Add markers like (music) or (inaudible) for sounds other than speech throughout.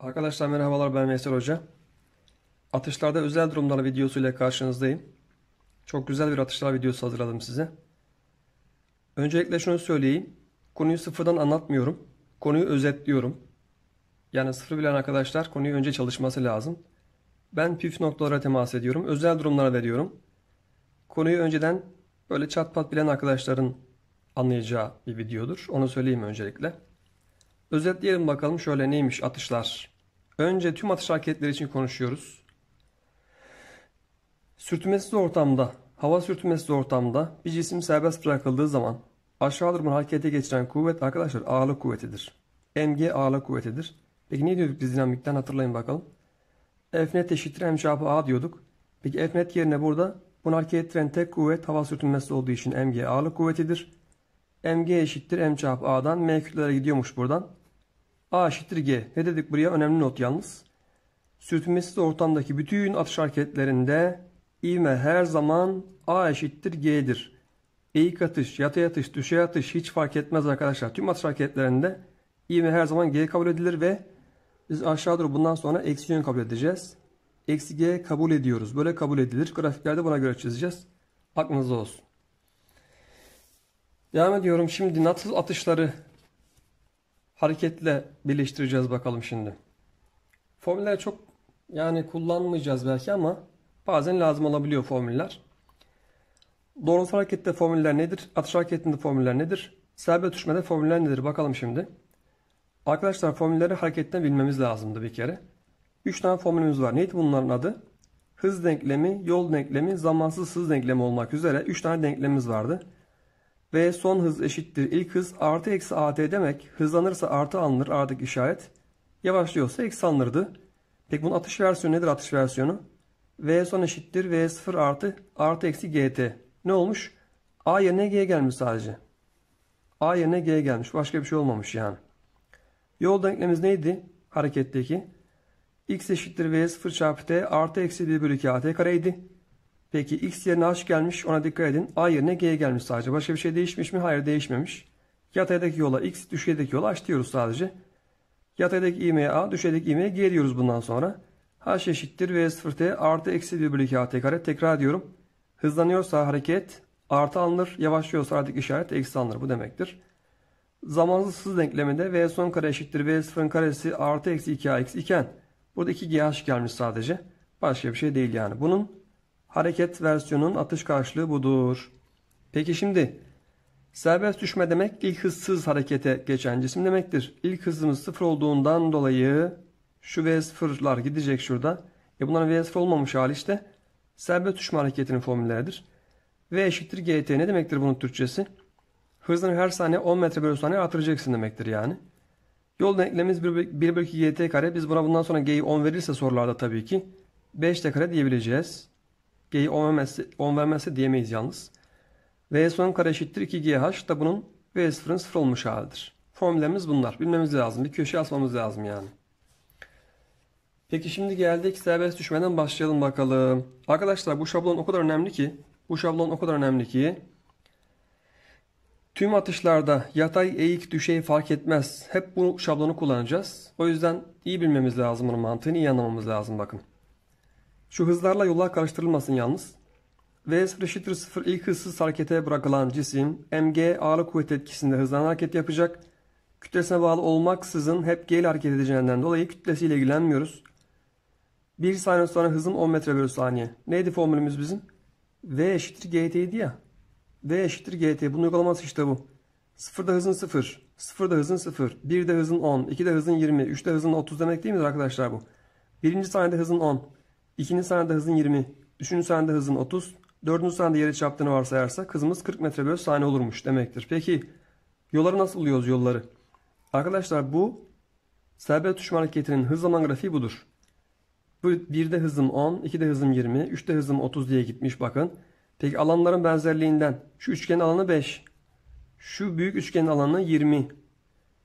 Arkadaşlar merhabalar ben Veysel Hoca. Atışlarda özel durumlar videosu ile karşınızdayım. Çok güzel bir atışlar videosu hazırladım size. Öncelikle şunu söyleyeyim. Konuyu sıfırdan anlatmıyorum. Konuyu özetliyorum. Yani sıfır bilen arkadaşlar konuyu önce çalışması lazım. Ben püf noktalara temas ediyorum. Özel durumlara veriyorum. Konuyu önceden böyle çat pat bilen arkadaşların anlayacağı bir videodur. Onu söyleyeyim öncelikle. Özetleyelim bakalım şöyle neymiş atışlar. Önce tüm atış hareketleri için konuşuyoruz. Sürtünmesiz ortamda, hava sürtünmesiz ortamda bir cisim serbest bırakıldığı zaman aşağı durumun harekete geçiren kuvvet arkadaşlar ağırlık kuvvetidir. MG ağırlık kuvvetidir. Peki ne diyorduk biz dinamikten hatırlayın bakalım. F net eşittir M çarpı A diyorduk. Peki F net yerine burada bunu hareket ettiren tek kuvvet hava sürtünmesi olduğu için MG ağırlık kuvvetidir. MG eşittir M çarpı A'dan M kütlelere gidiyormuş buradan. A eşittir G. Ne dedik buraya? Önemli not yalnız. Sürtünmesiz ortamdaki bütün atış hareketlerinde ivme her zaman A eşittir G'dir. Eğik atış, yatay atış, düşey atış hiç fark etmez arkadaşlar. Tüm atış hareketlerinde ivme her zaman G kabul edilir ve biz aşağı doğru bundan sonra eksi yön kabul edeceğiz. Eksi G kabul ediyoruz. Böyle kabul edilir. Grafiklerde buna göre çizeceğiz. Aklınızda olsun. Devam ediyorum. Şimdi nasıl atışları hareketle birleştireceğiz bakalım şimdi. Formülleri çok yani kullanmayacağız belki ama bazen lazım olabiliyor formüller. Doğrultu harekette formüller nedir? Atış hareketinde formüller nedir? Serbest düşmede formüller nedir? Bakalım şimdi. Arkadaşlar formülleri hareketten bilmemiz lazımdı bir kere. 3 tane formülümüz var. Neydi bunların adı? Hız denklemi, yol denklemi, zamansız hız denklemi olmak üzere 3 tane denklemimiz vardı. Ve son hız eşittir ilk hız artı eksi AD demek hızlanırsa artı alınır artık işaret. Yavaşlıyorsa eksi alınırdı. Peki bunun atış versiyonu nedir atış versiyonu? V son eşittir V0 artı artı eksi GT. Ne olmuş? A yerine G gelmiş sadece. A yerine G gelmiş. Başka bir şey olmamış yani. Yol denklemimiz neydi? Hareketteki. X eşittir V0 çarpı T artı eksi 1 bölü 2 AT kareydi. Peki x yerine h gelmiş ona dikkat edin. a yerine g gelmiş sadece. Başka bir şey değişmiş mi? Hayır değişmemiş. Yataydaki yola x, düşeydeki yola h diyoruz sadece. Yataydaki ivmeye a, düşeydeki ivmeye g diyoruz bundan sonra. h eşittir v 0 t artı eksi 1 bölü 2 at kare. Tekrar diyorum. Hızlanıyorsa hareket artı alınır. Yavaşlıyorsa artık işaret eksi alınır. Bu demektir. Zamansız hız denkleminde v son kare eşittir v sıfırın karesi artı eksi 2ax iken burada 2gh gelmiş sadece. Başka bir şey değil yani. Bunun Hareket versiyonun atış karşılığı budur. Peki şimdi serbest düşme demek ilk hızsız harekete geçen cisim demektir. İlk hızımız sıfır olduğundan dolayı şu V0'lar gidecek şurada. E bunların V0 olmamış hali işte serbest düşme hareketinin formülleridir. V eşittir GT ne demektir bunun Türkçesi? Hızını her saniye 10 metre bölü saniye artıracaksın demektir yani. Yol denklemimiz 1 bölü 2 GT kare. Biz buna bundan sonra G'yi 10 verirse sorularda tabii ki 5 de kare diyebileceğiz. G'yi 10 vermezse, 10 vermezse diyemeyiz yalnız. V son kare eşittir 2GH da bunun V sıfırın sıfır olmuş halidir. Formüllerimiz bunlar. Bilmemiz lazım. Bir köşe asmamız lazım yani. Peki şimdi geldik serbest düşmeden başlayalım bakalım. Arkadaşlar bu şablon o kadar önemli ki bu şablon o kadar önemli ki tüm atışlarda yatay eğik düşey fark etmez. Hep bu şablonu kullanacağız. O yüzden iyi bilmemiz lazım bunun mantığını iyi anlamamız lazım bakın. Şu hızlarla yollar karıştırılmasın yalnız. Vs eşittir 0 ilk hızsız harekete bırakılan cisim mg ağırlık kuvvet etkisinde hızlanan hareket yapacak. Kütlesine bağlı olmaksızın hep g ile hareket edeceğinden dolayı kütlesiyle ilgilenmiyoruz. 1 saniye sonra hızım 10 metre bölü saniye. Neydi formülümüz bizim? V eşittir gt'ydi ya. V eşittir gt. Bunun uygulaması işte bu. 0'da hızın 0, 0'da hızın 0, 1'de hızın 10, 2'de hızın 20, 3'de hızın 30 demek değil midir arkadaşlar bu? 1. saniyede hızın 10, İkinci saniyede hızın 20, üçüncü saniyede hızın 30, dördüncü saniyede yere çarptığını varsayarsak hızımız 40 metre bölü saniye olurmuş demektir. Peki yolları nasıl buluyoruz yolları? Arkadaşlar bu serbest uçma hareketinin hız zaman grafiği budur. Bu 1'de hızım 10, 2'de hızım 20, 3'te hızım 30 diye gitmiş bakın. Peki alanların benzerliğinden şu üçgen alanı 5. Şu büyük üçgen alanı 20.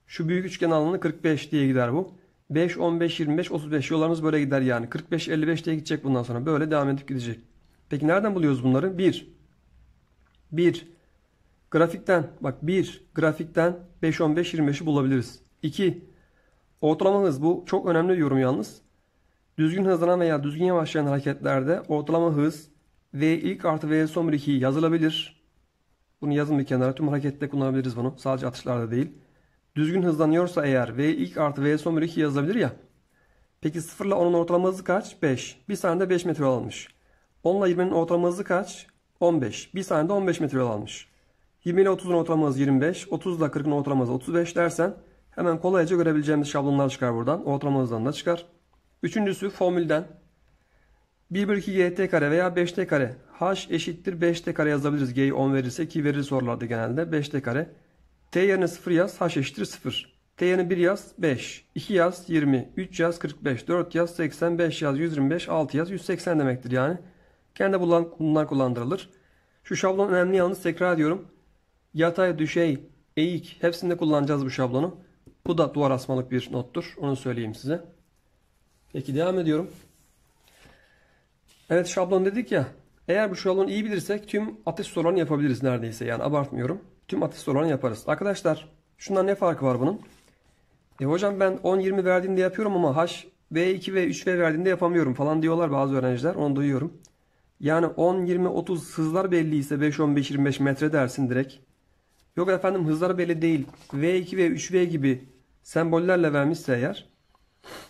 Şu büyük üçgen alanı 45 diye gider bu. 5, 15, 25, 35 yollarımız böyle gider yani. 45, 55 diye gidecek bundan sonra. Böyle devam edip gidecek. Peki nereden buluyoruz bunları? 1. 1. Grafikten bak 1. Grafikten 5, 15, 25'i bulabiliriz. 2. Ortalama hız bu. Çok önemli bir yorum yalnız. Düzgün hızlanan veya düzgün yavaşlayan hareketlerde ortalama hız V ilk artı V son bir 2 yazılabilir. Bunu yazın bir kenara. Tüm harekette kullanabiliriz bunu. Sadece atışlarda değil düzgün hızlanıyorsa eğer V ilk artı V son bölü 2 yazılabilir ya. Peki 0 ile 10'un ortalama hızı kaç? 5. 1 saniyede 5 metre yol almış. 10 ile 20'nin ortalama hızı kaç? 15. 1 saniyede 15 metre yol almış. 20 ile 30'un ortalama hızı 25. 30 ile 40'ın ortalama hızı 35 dersen hemen kolayca görebileceğimiz şablonlar çıkar buradan. Ortalama hızdan da çıkar. Üçüncüsü formülden 1 bölü 2 gt kare veya 5t kare. h eşittir 5t kare yazabiliriz. g'yi 10 verirse ki verir sorularda genelde 5t kare T yerine 0 yaz. H eşittir 0. T yerine 1 yaz. 5. 2 yaz. 20. 3 yaz. 45. 4 yaz. 80. 5 yaz. 125. 6 yaz. 180 demektir yani. Kendi bunlar kullandırılır. Şu şablon önemli yalnız tekrar ediyorum. Yatay, düşey, eğik hepsinde kullanacağız bu şablonu. Bu da duvar asmalık bir nottur. Onu söyleyeyim size. Peki devam ediyorum. Evet şablon dedik ya. Eğer bu şablonu iyi bilirsek tüm ateş sorularını yapabiliriz neredeyse. Yani abartmıyorum tüm atış sorularını yaparız. Arkadaşlar şundan ne farkı var bunun? E hocam ben 10-20 verdiğinde yapıyorum ama H, V2 ve 3V verdiğinde yapamıyorum falan diyorlar bazı öğrenciler. Onu duyuyorum. Yani 10, 20, 30 hızlar belli ise 5, 15, 25 metre dersin direkt. Yok efendim hızlar belli değil. V2 ve 3V gibi sembollerle vermişse eğer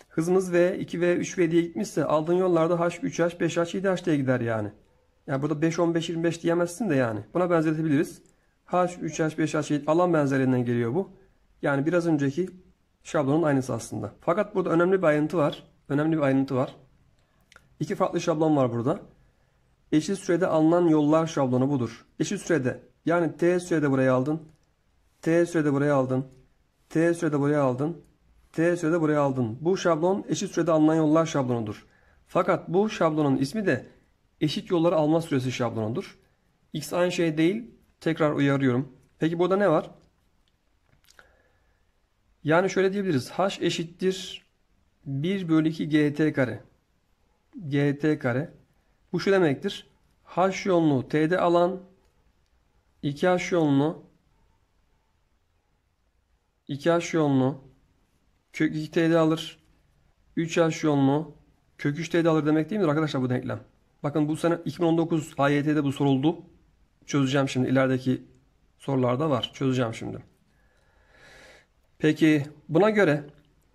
hızımız V2 V 2 ve 3 v diye gitmişse aldığın yollarda H, 3H, 5H, 7H diye gider yani. Yani burada 5, 15, 25 diyemezsin de yani. Buna benzetebiliriz. H, 3H, 5H alan benzerliğinden geliyor bu. Yani biraz önceki şablonun aynısı aslında. Fakat burada önemli bir ayrıntı var. Önemli bir ayrıntı var. İki farklı şablon var burada. Eşit sürede alınan yollar şablonu budur. Eşit sürede yani T sürede buraya aldın. T sürede buraya aldın. T sürede buraya aldın. T sürede buraya aldın. Bu şablon eşit sürede alınan yollar şablonudur. Fakat bu şablonun ismi de eşit yolları alma süresi şablonudur. X aynı şey değil. Tekrar uyarıyorum. Peki burada ne var? Yani şöyle diyebiliriz. H eşittir 1 bölü 2 gt kare. gt kare. Bu şu demektir. H yolunu t'de alan 2H yolunu 2H yolunu kök 2 t'de alır. 3H yolunu kök 3 t'de alır demek değil midir arkadaşlar bu denklem? Bakın bu sene 2019 AYT'de bu soruldu. Çözeceğim şimdi. İlerideki sorularda var. Çözeceğim şimdi. Peki buna göre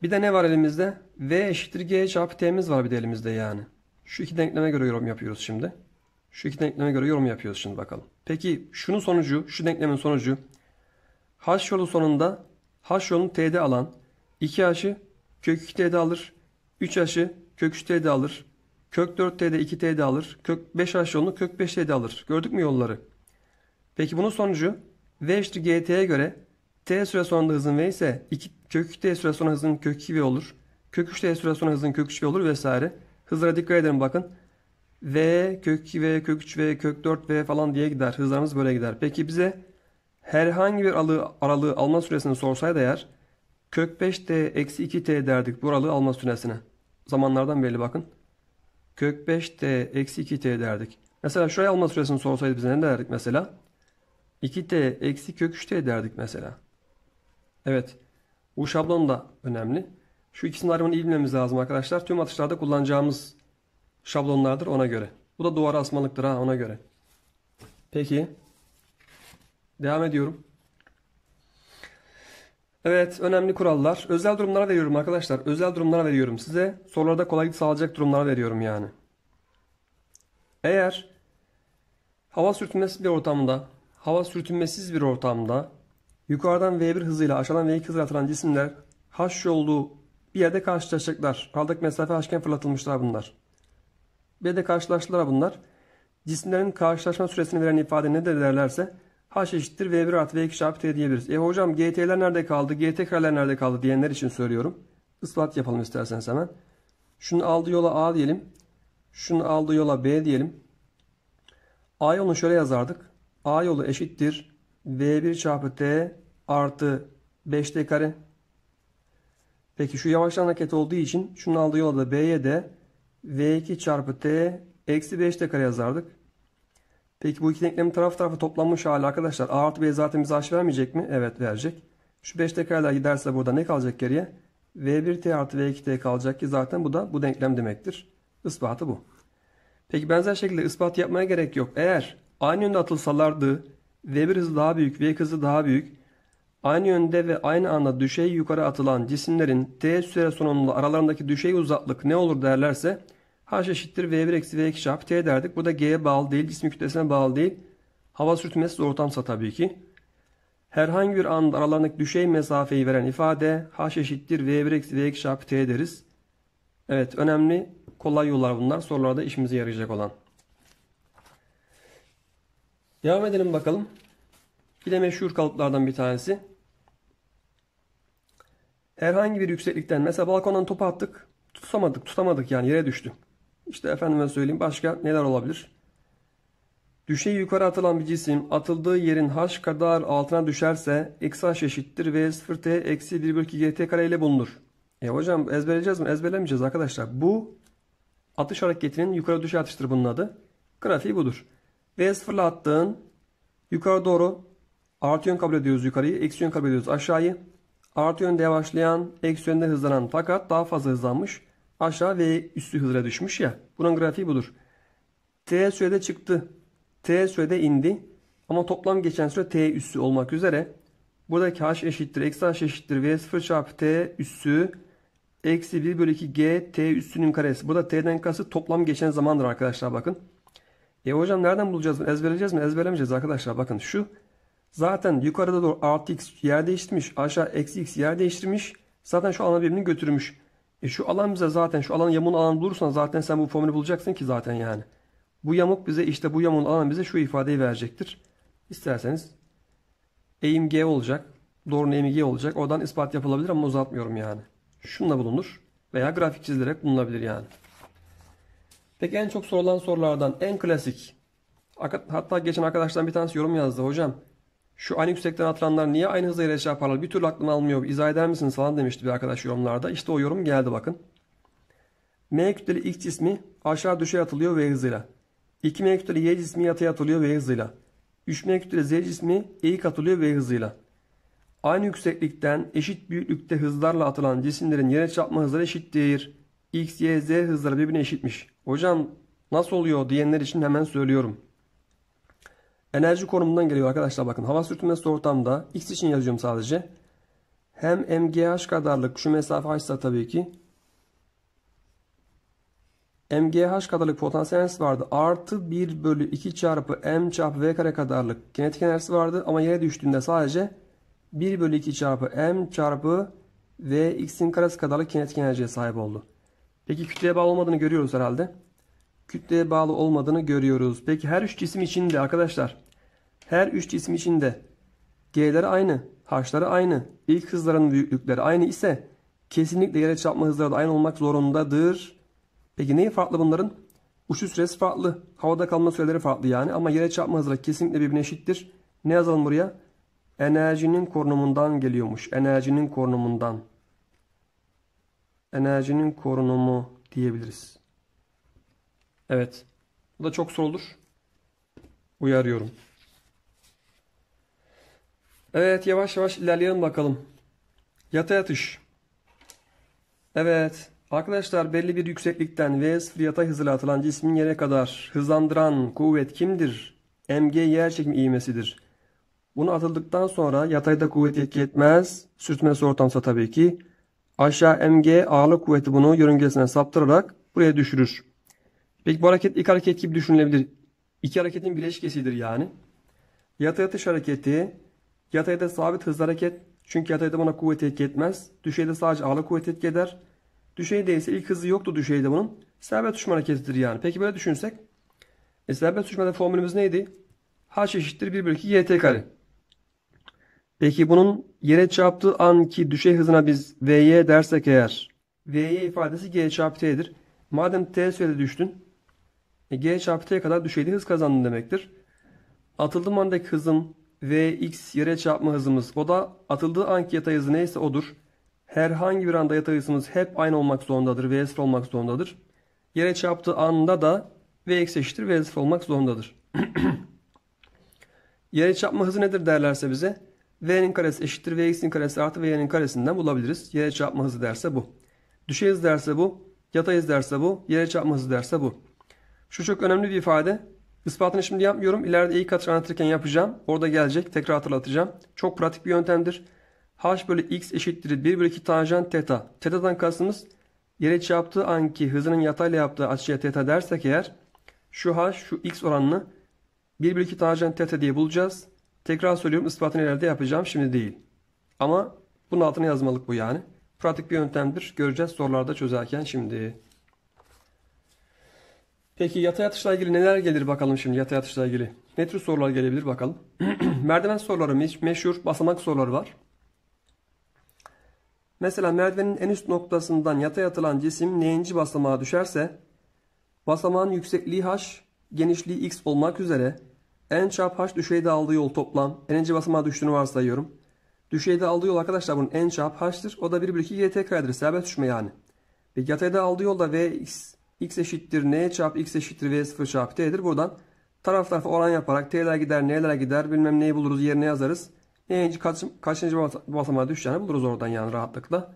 bir de ne var elimizde? V eşittir G çarpı T'miz var bir de elimizde yani. Şu iki denkleme göre yorum yapıyoruz şimdi. Şu iki denkleme göre yorum yapıyoruz şimdi bakalım. Peki şunun sonucu, şu denklemin sonucu H yolu sonunda H yolunu T'de alan 2H'ı kök 2T'de alır. 3H'ı kök 3T'de alır. Kök 4T'de 2T'de alır. Kök 5H yolunu kök 5T'de alır. Gördük mü yolları? Peki bunun sonucu V eşittir GT'ye göre T süre sonunda hızın V ise 2 kök 2T süre sonra hızın kök 2V olur. Kök 3T süre sonra hızın kök 3V olur vesaire. Hızlara dikkat edin bakın. V, kök 2V, kök 3V, kök 4V falan diye gider. Hızlarımız böyle gider. Peki bize herhangi bir aralığı, aralığı alma süresini sorsaydı eğer kök 5T eksi 2T derdik bu aralığı alma süresine. Zamanlardan belli bakın. Kök 5T eksi 2T derdik. Mesela şurayı alma süresini sorsaydı bize ne derdik mesela? 2t eksi kök 3t derdik mesela. Evet. Bu şablon da önemli. Şu ikisinin ayrımını iyi bilmemiz lazım arkadaşlar. Tüm atışlarda kullanacağımız şablonlardır ona göre. Bu da duvara asmalıktır ha ona göre. Peki. Devam ediyorum. Evet önemli kurallar. Özel durumlara veriyorum arkadaşlar. Özel durumlara veriyorum size. Sorularda kolaylık sağlayacak durumlara veriyorum yani. Eğer hava sürtünmesi bir ortamda Hava sürtünmesiz bir ortamda yukarıdan V1 hızıyla aşağıdan V2 hızıyla atılan cisimler H yollu bir yerde karşılaşacaklar. Aradaki mesafe H'ken fırlatılmışlar bunlar. Bir de karşılaştılar bunlar. Cisimlerin karşılaşma süresini veren ifade ne de derlerse H eşittir V1 artı V2 çarpı T diyebiliriz. E hocam GT'ler nerede kaldı? GT kareler nerede kaldı diyenler için söylüyorum. Islat yapalım isterseniz hemen. Şunu aldığı yola A diyelim. Şunu aldığı yola B diyelim. A yolunu şöyle yazardık. A yolu eşittir. V1 çarpı T artı 5T kare. Peki şu yavaştan hareket olduğu için şunun aldığı yola da B'ye de V2 çarpı T eksi 5T kare yazardık. Peki bu iki denklemin taraf tarafı toplanmış hali arkadaşlar. A artı B zaten bize H vermeyecek mi? Evet verecek. Şu 5 t kareler giderse burada ne kalacak geriye? V1T artı V2T kalacak ki zaten bu da bu denklem demektir. Ispatı bu. Peki benzer şekilde ispat yapmaya gerek yok. Eğer aynı yönde atılsalardı V 1 hızı daha büyük, V hızı daha büyük, aynı yönde ve aynı anda düşey yukarı atılan cisimlerin t süre sonunda aralarındaki düşey uzaklık ne olur derlerse h eşittir v1 eksi v2 çarpı t derdik. Bu da g'ye bağlı değil, cismin kütlesine bağlı değil. Hava sürtünmesi ortamsa tabii ki. Herhangi bir anda aralarındaki düşey mesafeyi veren ifade h eşittir v1 eksi v2 çarpı t deriz. Evet önemli kolay yollar bunlar. Sorularda işimize yarayacak olan. Devam edelim bakalım. Bir de meşhur kalıplardan bir tanesi. Herhangi bir yükseklikten mesela balkondan topu attık. Tutamadık, tutamadık yani yere düştü. İşte efendime söyleyeyim başka neler olabilir? Düşey yukarı atılan bir cisim atıldığı yerin h kadar altına düşerse eksi h eşittir ve 0t eksi 1 bölü gt kare ile bulunur. E hocam ezberleyeceğiz mi? Ezberlemeyeceğiz arkadaşlar. Bu atış hareketinin yukarı düşe atıştır bunun adı. Grafiği budur. Ve sıfırlattığın yukarı doğru artı yön kabul ediyoruz yukarıyı. Eksi yön kabul ediyoruz aşağıyı. Artı yönde yavaşlayan, eksi yönde hızlanan fakat daha fazla hızlanmış. Aşağı ve üstü hızla düşmüş ya. Bunun grafiği budur. T sürede çıktı. T sürede indi. Ama toplam geçen süre T üssü olmak üzere buradaki H eşittir. Eksi H eşittir. V0 çarpı T üssü eksi 1 bölü 2 G T üssünün karesi. Burada T'den kası toplam geçen zamandır arkadaşlar bakın. E hocam nereden bulacağız? Ezberleyeceğiz mi? Ezberlemeyeceğiz arkadaşlar. Bakın şu zaten yukarıda doğru artı x yer değiştirmiş. Aşağı eksi x yer değiştirmiş. Zaten şu alanı birbirini götürmüş. E şu alan bize zaten şu alan yamuğun alanı bulursan zaten sen bu formülü bulacaksın ki zaten yani. Bu yamuk bize işte bu yamuğun alanı bize şu ifadeyi verecektir. İsterseniz eğim g olacak. Doğrunun eğimi g olacak. Oradan ispat yapılabilir ama uzatmıyorum yani. Şunla bulunur veya grafik çizilerek bulunabilir yani. Peki en çok sorulan sorulardan en klasik. Hatta geçen arkadaştan bir tanesi yorum yazdı. Hocam şu aynı yüksekten atılanlar niye aynı hızla yarış yaparlar? Bir türlü aklını almıyor. İzah eder misiniz falan demişti bir arkadaş yorumlarda. İşte o yorum geldi bakın. M kütleli X cismi aşağı düşe atılıyor V hızıyla. 2M kütleli Y cismi yataya atılıyor V hızıyla. 3M kütleli Z cismi eğik atılıyor V hızıyla. Aynı yükseklikten eşit büyüklükte hızlarla atılan cisimlerin yere çarpma hızları eşittir. X, Y, Z hızları birbirine eşitmiş. Hocam nasıl oluyor diyenler için hemen söylüyorum. Enerji konumundan geliyor arkadaşlar bakın. Hava sürtünmesi ortamda X için yazıyorum sadece. Hem MGH kadarlık şu mesafe açsa tabii ki MGH kadarlık potansiyel enerjisi vardı. Artı 1 bölü 2 çarpı M çarpı V kare kadarlık kinetik enerjisi vardı. Ama yere düştüğünde sadece 1 bölü 2 çarpı M çarpı V x'in karesi kadarlık kinetik enerjiye sahip oldu. Peki kütleye bağlı olmadığını görüyoruz herhalde. Kütleye bağlı olmadığını görüyoruz. Peki her üç cisim için de arkadaşlar her üç cisim için de G'leri aynı, H'ları aynı, ilk hızların büyüklükleri aynı ise kesinlikle yere çarpma hızları da aynı olmak zorundadır. Peki neyi farklı bunların? Uçuş süresi farklı. Havada kalma süreleri farklı yani ama yere çarpma hızları kesinlikle birbirine eşittir. Ne yazalım buraya? Enerjinin korunumundan geliyormuş. Enerjinin korunumundan enerjinin korunumu diyebiliriz. Evet. Bu da çok sorulur. Uyarıyorum. Evet yavaş yavaş ilerleyelim bakalım. Yata yatış. Evet. Arkadaşlar belli bir yükseklikten V0 yatay hızla atılan cismin yere kadar hızlandıran kuvvet kimdir? MG yer çekimi ivmesidir. Bunu atıldıktan sonra yatayda kuvvet etki etmez. Sürtmesi ortamsa tabii ki aşağı mg ağırlık kuvveti bunu yörüngesine saptırarak buraya düşürür. Peki bu hareket ilk hareket gibi düşünülebilir. İki hareketin bileşkesidir yani. yatay yatış hareketi yatayda sabit hızlı hareket çünkü yatayda buna kuvvet etki etmez. Düşeyde sadece ağırlık kuvvet etki eder. Düşeyde ise ilk hızı yoktu düşeyde bunun. Serbest uçma hareketidir yani. Peki böyle düşünsek. E serbest uçmada formülümüz neydi? H eşittir 1 bölü 2 yt kare. Peki bunun yere çarptığı anki düşey hızına biz vy dersek eğer vy ifadesi g çarpı t'dir. Madem t sürede düştün e, g çarpı t'ye kadar düşeyli hız kazandın demektir. Atıldığım andaki hızın vx yere çarpma hızımız o da atıldığı anki yatay hızı neyse odur. Herhangi bir anda yatay hızımız hep aynı olmak zorundadır. v0 olmak zorundadır. Yere çarptığı anda da vx eşittir v0 olmak zorundadır. (clears throat) yere çarpma hızı nedir derlerse bize V'nin karesi eşittir Vx'in karesi artı V'nin karesinden bulabiliriz. Yere çarpma hızı derse bu. Düşey hız derse bu. Yatay hız derse bu. Yere çarpma hızı derse bu. Şu çok önemli bir ifade. İspatını şimdi yapmıyorum. İleride ilk hatır anlatırken yapacağım. Orada gelecek. Tekrar hatırlatacağım. Çok pratik bir yöntemdir. H bölü x eşittir 1 bölü 2 tanjant teta. Teta'dan kastımız yere çarptığı anki hızının yatayla yaptığı açıya teta dersek eğer şu h şu x oranını 1 bölü 2 tanjant teta diye bulacağız. Tekrar söylüyorum ispatını ileride yapacağım şimdi değil. Ama bunun altına yazmalık bu yani. Pratik bir yöntemdir. Göreceğiz sorularda çözerken şimdi. Peki yatay atışla ilgili neler gelir bakalım şimdi yatay atışla ilgili. Ne tür sorular gelebilir bakalım. (clears throat) merdiven soruları meşhur basamak soruları var. Mesela merdivenin en üst noktasından yatay atılan cisim neyinci basamağa düşerse basamağın yüksekliği h, genişliği x olmak üzere en çarpı h düşeyde aldığı yol toplam. n'inci basamağa düştüğünü varsayıyorum. Düşeyde aldığı yol arkadaşlar bunun en çarpı h'tir. O da 1 bölü 2 gt karedir. Serbest düşme yani. Ve yatayda aldığı yolda da vx x eşittir n çarp x eşittir v 0 çarpı t'dir. Buradan taraf tarafa oran yaparak t'ler gider n'ler gider bilmem neyi buluruz yerine yazarız. N'inci kaç, kaçıncı basamağa düşeceğini buluruz oradan yani rahatlıkla.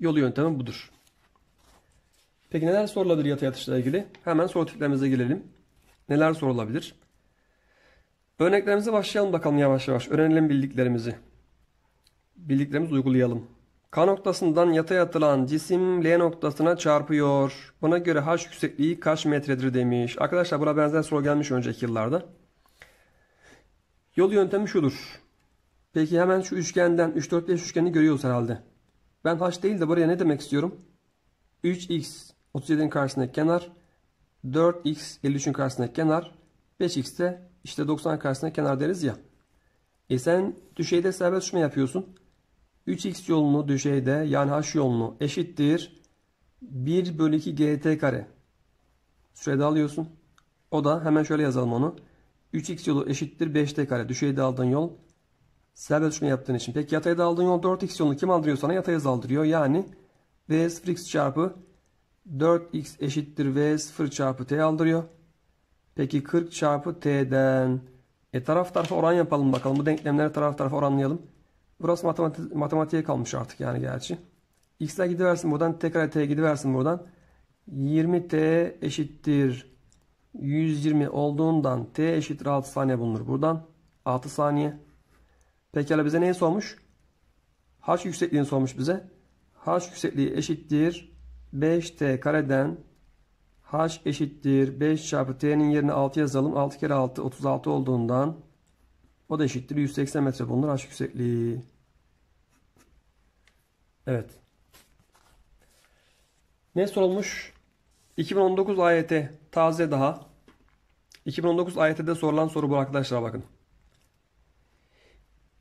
Yolu yöntemi budur. Peki neler sorulabilir yatay atışla ilgili? Hemen soru tiplerimize girelim. Neler sorulabilir? Örneklerimize başlayalım bakalım yavaş yavaş. Öğrenelim bildiklerimizi. Bildiklerimizi uygulayalım. K noktasından yatay atılan cisim L noktasına çarpıyor. Buna göre H yüksekliği kaç metredir demiş. Arkadaşlar buna benzer soru gelmiş önceki yıllarda. Yol yöntemi şudur. Peki hemen şu üçgenden 3 4 5 üçgenini görüyoruz herhalde. Ben H değil de buraya ne demek istiyorum? 3x 37'nin karşısındaki kenar, 4x 53'ün karşısındaki kenar, 5x de işte 90 karşısına kenar deriz ya. E sen düşeyde serbest düşme yapıyorsun. 3x yolunu düşeyde yani h yolunu eşittir 1 bölü 2 gt kare. Sürede alıyorsun. O da hemen şöyle yazalım onu. 3x yolu eşittir 5t kare. Düşeyde aldığın yol serbest düşme yaptığın için. Peki yatayda aldığın yol 4x yolunu kim aldırıyor sana? Yataya aldırıyor. Yani v0x çarpı 4x eşittir v0 çarpı t aldırıyor. Peki 40 çarpı t'den. E taraf tarafa oran yapalım bakalım. Bu denklemleri taraf tarafa oranlayalım. Burası matemati matematiğe kalmış artık yani gerçi. X'ler gidiversin buradan. tekrar kare t gidiversin buradan. 20t eşittir 120 olduğundan t eşittir 6 saniye bulunur. Buradan 6 saniye. Pekala bize neyi sormuş? H yüksekliğini sormuş bize. H yüksekliği eşittir 5t kareden h eşittir 5 çarpı t'nin yerine 6 yazalım. 6 kere 6 36 olduğundan o da eşittir 180 metre bulunur h yüksekliği. Evet. Ne sorulmuş? 2019 AYT taze daha. 2019 AYT'de sorulan soru bu arkadaşlar bakın.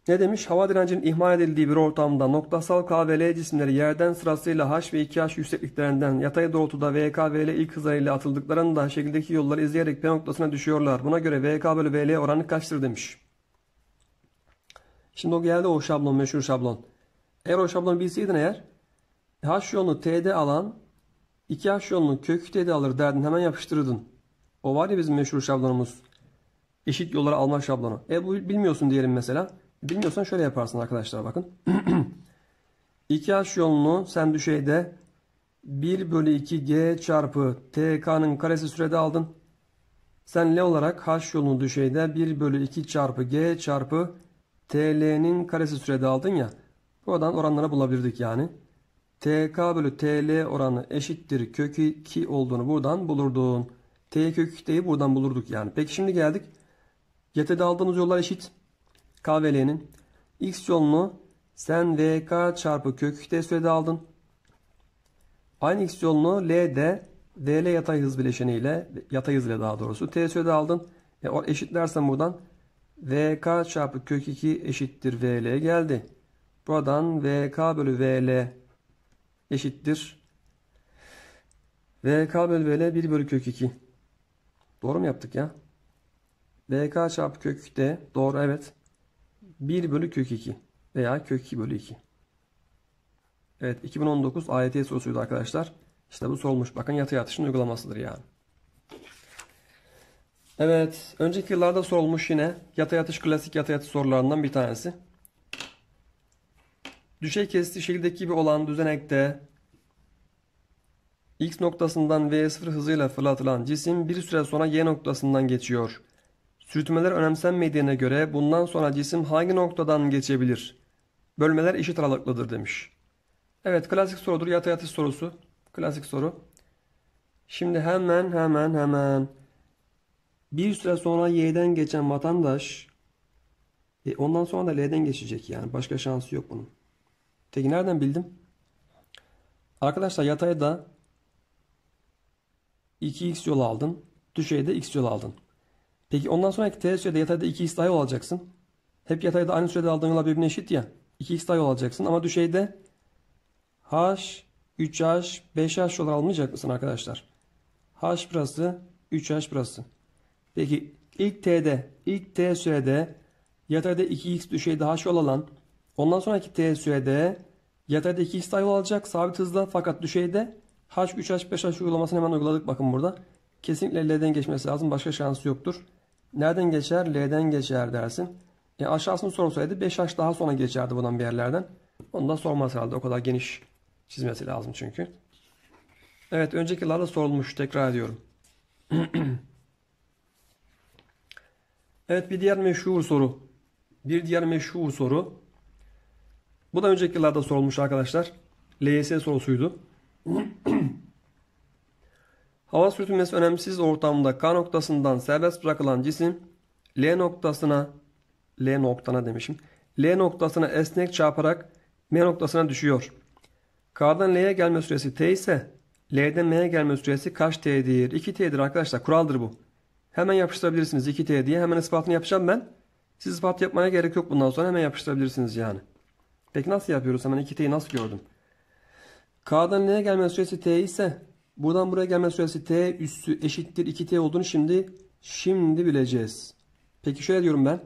Ne demiş? Hava direncinin ihmal edildiği bir ortamda noktasal K ve L cisimleri yerden sırasıyla H ve 2H yüksekliklerinden yatay doğrultuda VK ve L ilk hızlarıyla atıldıklarında şekildeki yolları izleyerek P noktasına düşüyorlar. Buna göre VK bölü VL oranı kaçtır demiş. Şimdi o geldi o şablon, meşhur şablon. Eğer o şablonu bilseydin eğer H yolunu T'de alan 2H yolunu kökü T'de alır derdin hemen yapıştırırdın. O var ya bizim meşhur şablonumuz. Eşit yolları alma şablonu. E bu bilmiyorsun diyelim mesela. Bilmiyorsan şöyle yaparsın arkadaşlar bakın. 2H (clears throat) yolunu sen düşeyde 1 bölü 2 G çarpı TK'nın karesi sürede aldın. Sen L olarak H yolunu düşeyde 1 bölü 2 çarpı G çarpı TL'nin karesi sürede aldın ya. Buradan oranları bulabildik yani. TK bölü TL oranı eşittir kökü 2 olduğunu buradan bulurdun. T kökü 2'yi buradan bulurduk yani. Peki şimdi geldik. YT'de aldığımız yollar eşit. KVL'nin x yolunu sen VK çarpı kök de sürede aldın. Aynı x yolunu L'de VL yatay hız bileşeniyle yatay hız ile daha doğrusu T sürede aldın. E, o eşitlersen buradan VK çarpı kök 2 eşittir VL geldi. Buradan VK bölü VL eşittir. VK bölü VL 1 bölü kök 2. Doğru mu yaptık ya? VK çarpı kök de doğru evet. 1 bölü kök 2 veya kök 2 bölü 2. Evet 2019 AYT sorusuydu arkadaşlar. İşte bu sorulmuş. Bakın yatay yatışın uygulamasıdır yani. Evet önceki yıllarda sorulmuş yine yatay yatış klasik yatay yatış sorularından bir tanesi. Düşey kesti şekildeki gibi olan düzenekte X noktasından V0 hızıyla fırlatılan cisim bir süre sonra Y noktasından geçiyor. Sürtmeler önemsenmediğine göre bundan sonra cisim hangi noktadan geçebilir? Bölmeler eşit aralıklıdır demiş. Evet klasik sorudur. Yata yatış sorusu. Klasik soru. Şimdi hemen hemen hemen bir süre sonra Y'den geçen vatandaş e ondan sonra da L'den geçecek yani. Başka şansı yok bunun. Peki nereden bildim? Arkadaşlar yatayda 2x yol aldın. Düşeyde x yol aldın. Peki ondan sonraki t sürede yatayda 2x daha yol alacaksın. Hep yatayda aynı sürede aldığın yollar birbirine eşit ya. 2x daha yol alacaksın ama düşeyde h, 3h, 5h yollar almayacak mısın arkadaşlar? h burası, 3h burası. Peki ilk t'de, ilk t sürede yatayda 2x düşeyde h yol alan ondan sonraki t sürede yatayda 2x daha yol alacak sabit hızla fakat düşeyde h, 3h, 5h uygulamasını hemen uyguladık bakın burada. Kesinlikle ellerden geçmesi lazım. Başka şansı yoktur. Nereden geçer? L'den geçer dersin. E aşağısını sorsaydı 5 yaş daha sonra geçerdi buradan bir yerlerden. Onu da sormaz herhalde. O kadar geniş çizmesi lazım çünkü. Evet önceki yıllarda sorulmuş. Tekrar ediyorum. (clears throat) evet bir diğer meşhur soru. Bir diğer meşhur soru. Bu da önceki yıllarda sorulmuş arkadaşlar. LYS sorusuydu. (clears throat) Hava sürtünmesi önemsiz ortamda K noktasından serbest bırakılan cisim L noktasına L noktana demişim. L noktasına esnek çarparak M noktasına düşüyor. K'dan L'ye gelme süresi T ise L'den M'ye gelme süresi kaç T'dir? 2T'dir arkadaşlar. Kuraldır bu. Hemen yapıştırabilirsiniz 2T diye. Hemen ispatını yapacağım ben. Siz ispat yapmaya gerek yok bundan sonra. Hemen yapıştırabilirsiniz yani. Peki nasıl yapıyoruz? Hemen 2T'yi nasıl gördüm? K'dan L'ye gelme süresi T ise Buradan buraya gelme süresi t üssü eşittir 2t olduğunu şimdi şimdi bileceğiz. Peki şöyle diyorum ben.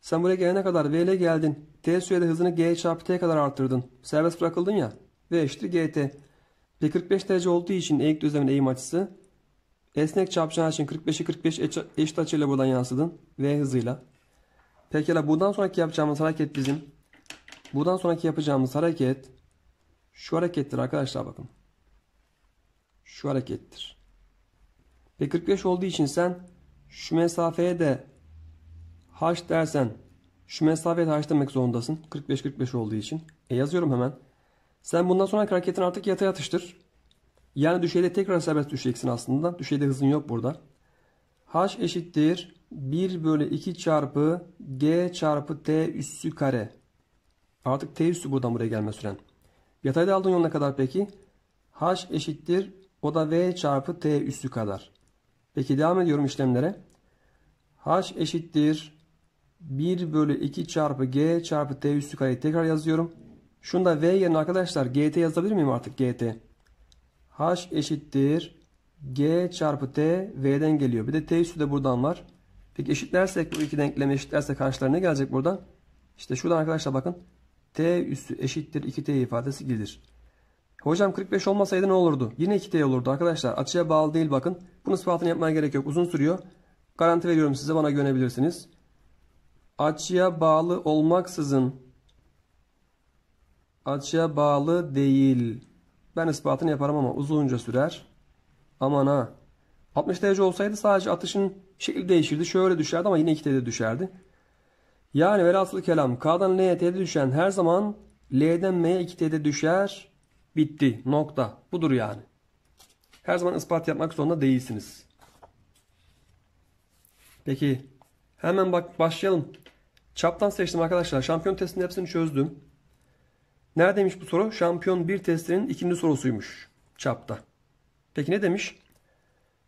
Sen buraya gelene kadar v ile geldin. T sürede hızını g çarpı t kadar arttırdın. Serbest bırakıldın ya. V eşittir gt. P45 derece olduğu için eğik düzlemin eğim açısı. Esnek çarpacağın için 45'i 45 eşit açıyla buradan yansıdın. V hızıyla. Pekala buradan sonraki yapacağımız hareket bizim. Buradan sonraki yapacağımız hareket şu harekettir arkadaşlar bakın şu harekettir. Ve 45 olduğu için sen şu mesafeye de h dersen şu mesafeye de h demek zorundasın. 45-45 olduğu için. E yazıyorum hemen. Sen bundan sonra hareketin artık yatay atıştır. Yani düşeyde tekrar serbest düşeceksin aslında. Düşeyde hızın yok burada. h eşittir 1 bölü 2 çarpı g çarpı t üssü kare. Artık t üssü buradan buraya gelme süren. Yatayda aldığın yol ne kadar peki h eşittir o da v çarpı t üssü kadar. Peki devam ediyorum işlemlere. h eşittir 1 bölü 2 çarpı g çarpı t üssü kareyi tekrar yazıyorum. Şunu da v yerine arkadaşlar gt yazabilir miyim artık gt? h eşittir g çarpı t v'den geliyor. Bir de t üssü de buradan var. Peki eşitlersek bu iki denklemi eşitlerse karşılarına ne gelecek buradan? İşte şuradan arkadaşlar bakın. t üssü eşittir 2t ifadesi gelir. Hocam 45 olmasaydı ne olurdu? Yine 2T olurdu arkadaşlar. Açıya bağlı değil bakın. Bunun ispatını yapmaya gerek yok. Uzun sürüyor. Garanti veriyorum size bana gönebilirsiniz. Açıya bağlı olmaksızın açıya bağlı değil. Ben ispatını yaparım ama uzunca sürer. Aman ha. 60 derece olsaydı sadece atışın şekil değişirdi. Şöyle düşerdi ama yine 2T'de düşerdi. Yani velhasıl kelam K'dan L'ye T'de düşen her zaman L'den M'ye 2T'de düşer. Bitti. Nokta. Budur yani. Her zaman ispat yapmak zorunda değilsiniz. Peki. Hemen bak başlayalım. Çaptan seçtim arkadaşlar. Şampiyon testinin hepsini çözdüm. Neredeymiş bu soru? Şampiyon 1 testinin ikinci sorusuymuş. Çapta. Peki ne demiş?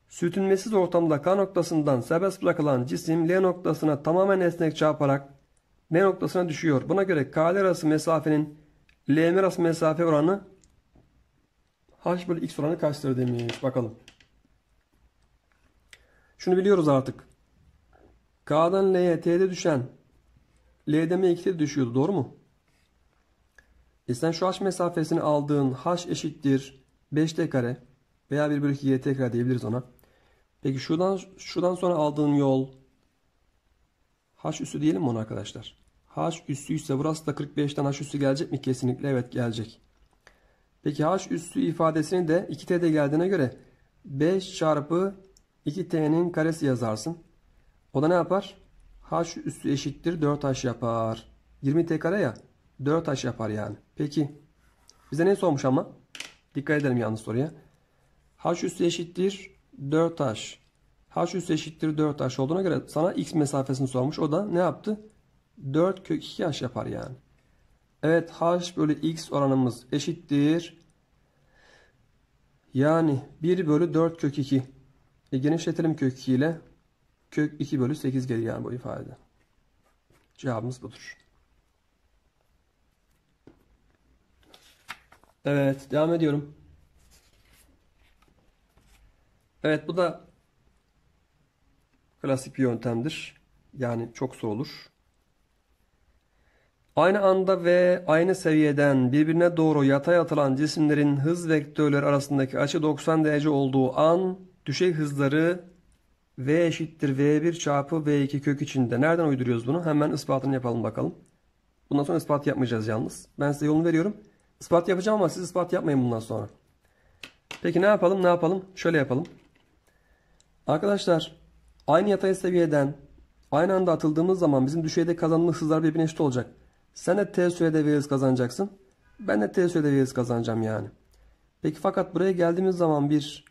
Sürtünmesiz ortamda K noktasından serbest bırakılan cisim L noktasına tamamen esnek çarparak M noktasına düşüyor. Buna göre KL arası mesafenin LM arası mesafe oranı h bölü x oranı kaçtır demiş. Bakalım. Şunu biliyoruz artık. K'dan L'ye T'de düşen L'de M2'de düşüyordu. Doğru mu? E sen şu h mesafesini aldığın h eşittir 5t kare veya 1 bölü 2 gt kare diyebiliriz ona. Peki şuradan şuradan sonra aldığın yol h üssü diyelim mi ona arkadaşlar? h üssü ise burası da 45'ten h üssü gelecek mi? Kesinlikle evet gelecek. Peki h üssü ifadesini de 2t de geldiğine göre 5 çarpı 2t'nin karesi yazarsın. O da ne yapar? h üssü eşittir 4h yapar. 20t kare ya 4h yapar yani. Peki bize ne sormuş ama? Dikkat edelim yalnız soruya. h üssü eşittir 4h. h üssü eşittir 4h olduğuna göre sana x mesafesini sormuş. O da ne yaptı? 4 kök 2h yapar yani. Evet h bölü x oranımız eşittir. Yani 1 bölü 4 kök 2. E, genişletelim kök 2 ile. Kök 2 bölü 8 geliyor yani bu ifade. Cevabımız budur. Evet devam ediyorum. Evet bu da klasik bir yöntemdir. Yani çok sorulur. Aynı anda ve aynı seviyeden birbirine doğru yatay atılan cisimlerin hız vektörleri arasındaki açı 90 derece olduğu an düşey hızları V eşittir V1 çarpı V2 kök içinde. Nereden uyduruyoruz bunu? Hemen ispatını yapalım bakalım. Bundan sonra ispat yapmayacağız yalnız. Ben size yolunu veriyorum. Ispat yapacağım ama siz ispat yapmayın bundan sonra. Peki ne yapalım ne yapalım? Şöyle yapalım. Arkadaşlar aynı yatay seviyeden aynı anda atıldığımız zaman bizim düşeyde kazanımlı hızlar birbirine eşit olacak. Sen de T sürede bir hız kazanacaksın. Ben de T sürede bir hız kazanacağım yani. Peki fakat buraya geldiğimiz zaman bir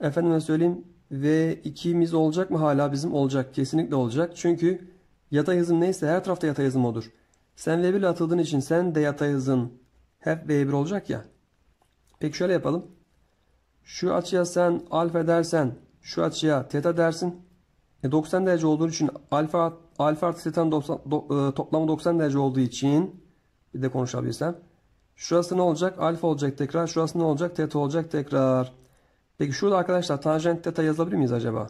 efendime söyleyeyim V2'miz olacak mı hala bizim? Olacak. Kesinlikle olacak. Çünkü yatay hızın neyse her tarafta yatay hızım odur. Sen V1 ile atıldığın için sen de yatay hızın hep V1 olacak ya. Peki şöyle yapalım. Şu açıya sen alfa dersen şu açıya teta dersin. 90 e, derece olduğu için alfa alfa artı theta'nın e, toplamı 90 derece olduğu için bir de konuşabilirsem. Şurası ne olacak? Alfa olacak tekrar. Şurası ne olacak? Teta olacak tekrar. Peki şurada arkadaşlar tanjant teta yazabilir miyiz acaba?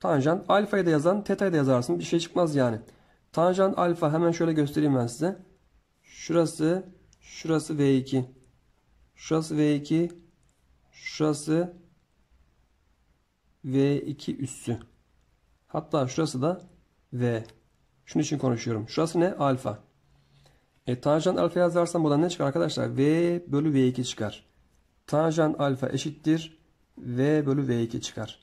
Tanjant alfayı da yazan teta'yı da yazarsın. Bir şey çıkmaz yani. Tanjant alfa hemen şöyle göstereyim ben size. Şurası, şurası V2. Şurası V2. Şurası V2 üssü. Hatta şurası da V. Şunun için konuşuyorum. Şurası ne? Alfa. E, tanjant alfa yazarsam buradan ne çıkar arkadaşlar? V bölü V2 çıkar. Tanjant alfa eşittir. V bölü V2 çıkar.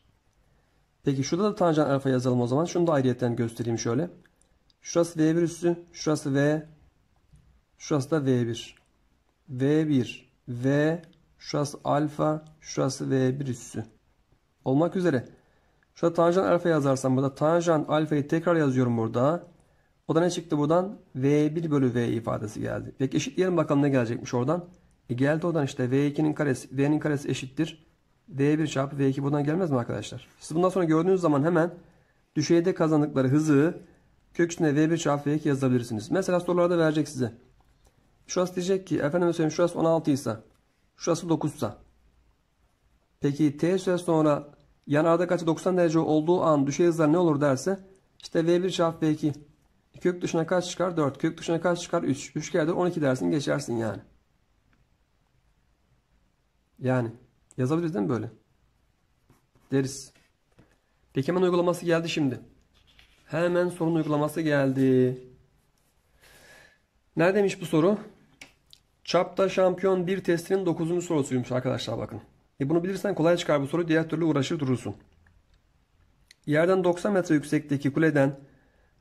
Peki şurada da tanjant alfa yazalım o zaman. Şunu da ayrıyeten göstereyim şöyle. Şurası V1 üssü. Şurası V. Şurası da V1. V1. V. Şurası alfa. Şurası V1 üssü olmak üzere. Şurada tanjant alfa yazarsam burada tanjant alfayı tekrar yazıyorum burada. O da ne çıktı buradan? V1 bölü V ifadesi geldi. Peki eşitleyelim bakalım ne gelecekmiş oradan. E geldi oradan işte V2'nin karesi, V'nin karesi eşittir. V1 çarpı V2 buradan gelmez mi arkadaşlar? Siz bundan sonra gördüğünüz zaman hemen düşeyde kazandıkları hızı kök V1 çarpı V2 yazabilirsiniz. Mesela sorularda verecek size. Şurası diyecek ki efendim söyleyeyim şurası 16 ise şurası 9 ise Peki t süre sonra yanardaki açı 90 derece olduğu an düşey hızlar ne olur derse işte v1 çarpı v2 kök dışına kaç çıkar 4 kök dışına kaç çıkar 3 3 kere 12 dersin geçersin yani. Yani yazabiliriz değil mi böyle? Deriz. Peki hemen uygulaması geldi şimdi. Hemen sorun uygulaması geldi. Neredeymiş bu soru? Çapta şampiyon bir testinin 9. sorusuymuş arkadaşlar bakın. E bunu bilirsen kolay çıkar bu soru. Diğer türlü uğraşır durursun. Yerden 90 metre yüksekteki kuleden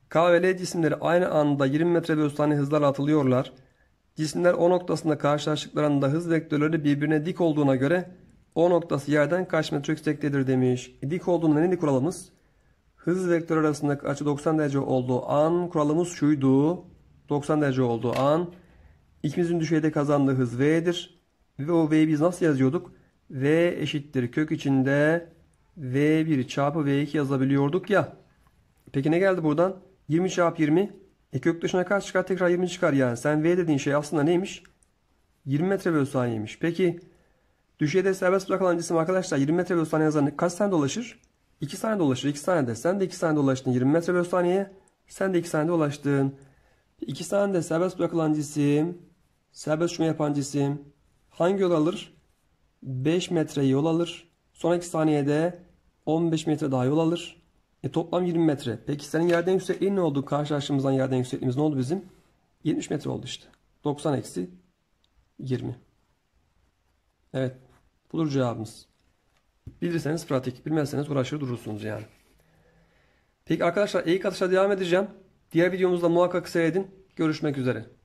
K ve L cisimleri aynı anda 20 metre bölü saniye hızlarla atılıyorlar. Cisimler o noktasında karşılaştıklarında hız vektörleri birbirine dik olduğuna göre o noktası yerden kaç metre yüksektedir demiş. E, dik olduğunda neydi kuralımız? Hız vektörü arasındaki açı 90 derece olduğu an kuralımız şuydu. 90 derece olduğu an ikimizin düşeyde kazandığı hız V'dir. Ve o V'yi biz nasıl yazıyorduk? V eşittir kök içinde V1 çarpı V2 yazabiliyorduk ya. Peki ne geldi buradan? 20 çarpı 20. E kök dışına kaç çıkar? Tekrar 20 çıkar yani. Sen V dediğin şey aslında neymiş? 20 metre bölü saniyeymiş. Peki düşeyde serbest bırakılan cisim arkadaşlar 20 metre bölü saniye yazan kaç saniye dolaşır? 2 saniye dolaşır. 2 de sen de 2 saniye dolaştın 20 metre bölü saniye. Sen de 2 saniyede ulaştın. 2 de serbest bırakılan cisim, serbest uçma yapan cisim hangi yol alır? 5 metre yol alır. Sonraki saniyede 15 metre daha yol alır. E, toplam 20 metre. Peki senin yerden yüksekliğin ne oldu? Karşılaştığımızdan yerden yüksekliğimiz ne oldu bizim? 70 metre oldu işte. 90 eksi 20. Evet. Budur cevabımız. Bilirseniz pratik. Bilmezseniz uğraşır durursunuz yani. Peki arkadaşlar ilk atışa devam edeceğim. Diğer videomuzda muhakkak seyredin. Görüşmek üzere.